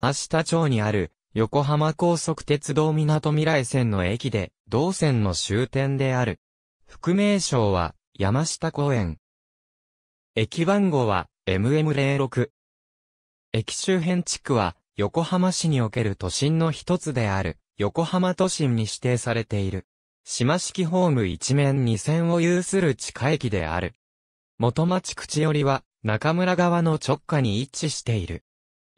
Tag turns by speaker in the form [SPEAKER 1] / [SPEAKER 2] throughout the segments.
[SPEAKER 1] 明日町にある、横浜高速鉄道港未来線の駅で、同線の終点である。副名称は、山下公園。駅番号は、MM06。駅周辺地区は、横浜市における都心の一つである、横浜都心に指定されている。島式ホーム一面二線を有する地下駅である。元町口寄りは、中村側の直下に位置している。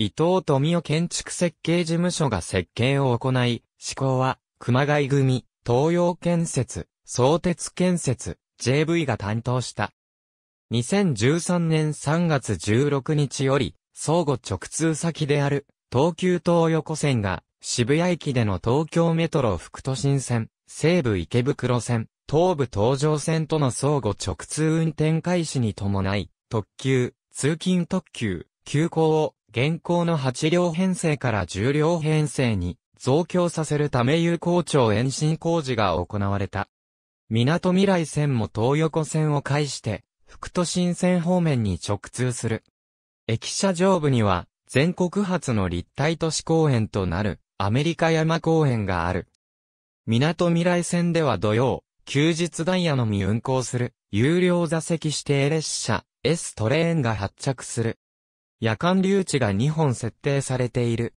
[SPEAKER 1] 伊藤富夫建築設計事務所が設計を行い、施工は、熊谷組、東洋建設、相鉄建設、JV が担当した。2013年3月16日より、相互直通先である、東急東横線が、渋谷駅での東京メトロ副都心線、西武池袋線、東武東上線との相互直通運転開始に伴い、特急、通勤特急、急行を現行の8両編成から10両編成に増強させるため有効庁延伸工事が行われた。港未来線も東横線を介して、福都新線方面に直通する。駅舎上部には、全国初の立体都市公園となる、アメリカ山公園がある。港未来線では土曜、休日ダイヤのみ運行する、有料座席指定列車、S トレーンが発着する。夜間留置が2本設定されている。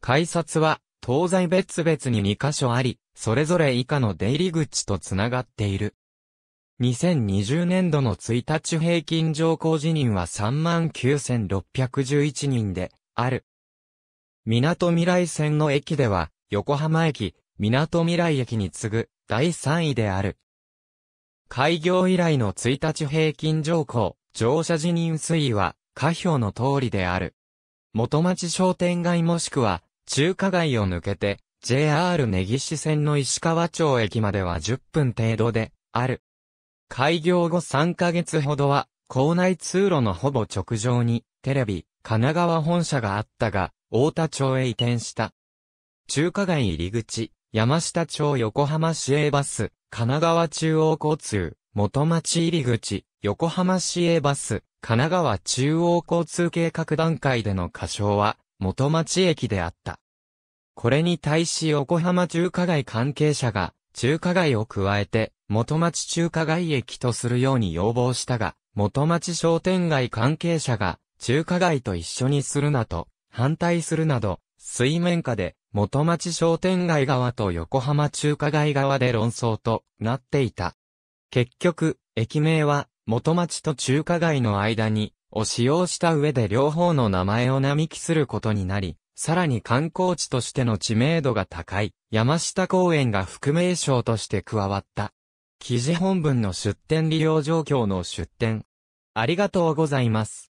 [SPEAKER 1] 改札は、東西別々に2箇所あり、それぞれ以下の出入り口とつながっている。2020年度の1日平均乗降辞任は39,611人で、ある。港未来線の駅では、横浜駅、港未来駅に次ぐ、第3位である。開業以来の1日平均乗降、乗車辞任推移は、下表の通りである。元町商店街もしくは、中華街を抜けて、JR 根岸線の石川町駅までは10分程度で、ある。開業後3ヶ月ほどは、校内通路のほぼ直上に、テレビ、神奈川本社があったが、大田町へ移転した。中華街入り口、山下町横浜市営バス、神奈川中央交通、元町入り口、横浜市営バス、神奈川中央交通計画段階での過小は、元町駅であった。これに対し横浜中華街関係者が、中華街を加えて、元町中華街駅とするように要望したが、元町商店街関係者が、中華街と一緒にするなと、反対するなど、水面下で、元町商店街側と横浜中華街側で論争となっていた。結局、駅名は、元町と中華街の間に、を使用した上で両方の名前を並木することになり、さらに観光地としての知名度が高い、山下公園が副名称として加わった。記事本文の出店利用状況の出店。ありがとうございます。